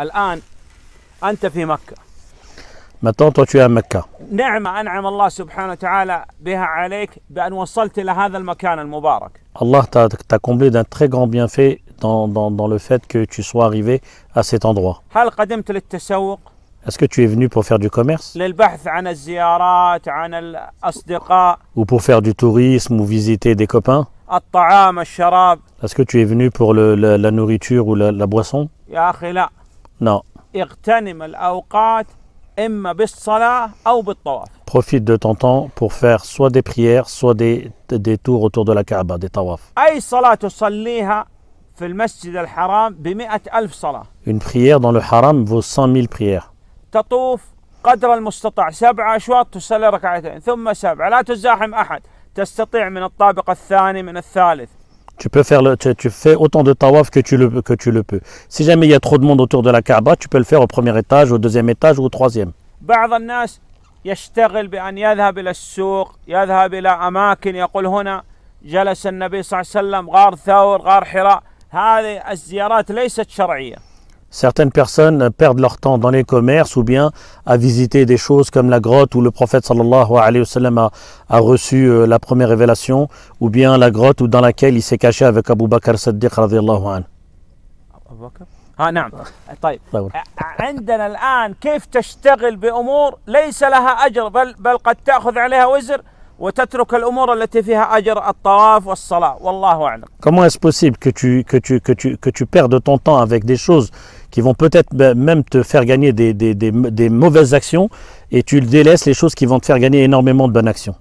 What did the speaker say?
الآن أنت في مكة Maintenant, toi, tu es à Mecca. نعمة أنعم الله سبحانه وتعالى بها عليك بأن وصلت إلى هذا المكان المبارك. Allah t'a comblé d'un très grand bienfait dans, dans, dans le fait que tu sois arrivé à cet endroit. هل قدمت للتسوق؟ Est-ce que tu es venu pour faire du commerce للبحث عن الزيارات عن الأصدقاء ou pour faire du tourisme ou visiter des copains الطعام الشراب Est-ce que tu es venu pour le, la, la nourriture ou la, la boisson يا أخي لا اغتنم الاوقات اما بالصلاه او بالطواف. Profite de ton temps pour faire soit des prières, soit des, des tours autour de la Kaaba, des tawaf. اي صلاه تصليها في المسجد الحرام ب 100000 صلاه. Une prière dans le haram vaut 100000 000 prières. تطوف قدر المستطاع سبع اشواط تصلي ركعتين ثم سبع لا تزاحم احد تستطيع من الطابق الثاني من الثالث. Tu peux faire le, tu, tu, fais autant de tawaf que tu, le, que tu le peux. Si jamais il y a trop de monde autour de la Kaaba, tu peux le faire au premier étage, au deuxième étage ou au troisième. يشتغل بأن يذهب إلى السوق يذهب إلى أماكن يقول هنا جلس النبي صلى الله عليه وسلم غار ثور غار حراء هذه الزيارات ليست شرعية Certaines personnes perdent leur temps dans les commerces ou bien à visiter des choses comme la grotte où le prophète sallallahu alayhi wa sallam a, reçu euh, la première révélation ou bien la grotte où, dans laquelle il s'est caché avec Abu Bakr Saddiq radiallahu anhu. ها طيب ah, ah. Eh, eh, eh, عندنا كيف تشتغل ليس لها بل, بل قد عليها وزر وتترك التي فيها الطواف والله Comment est-ce possible que tu, que, tu, que, tu, que tu perdes ton temps avec des choses qui vont peut-être ben, même te faire gagner des, des, des, des mauvaises actions et tu délaisses les choses qui vont te faire gagner énormément de bonnes actions.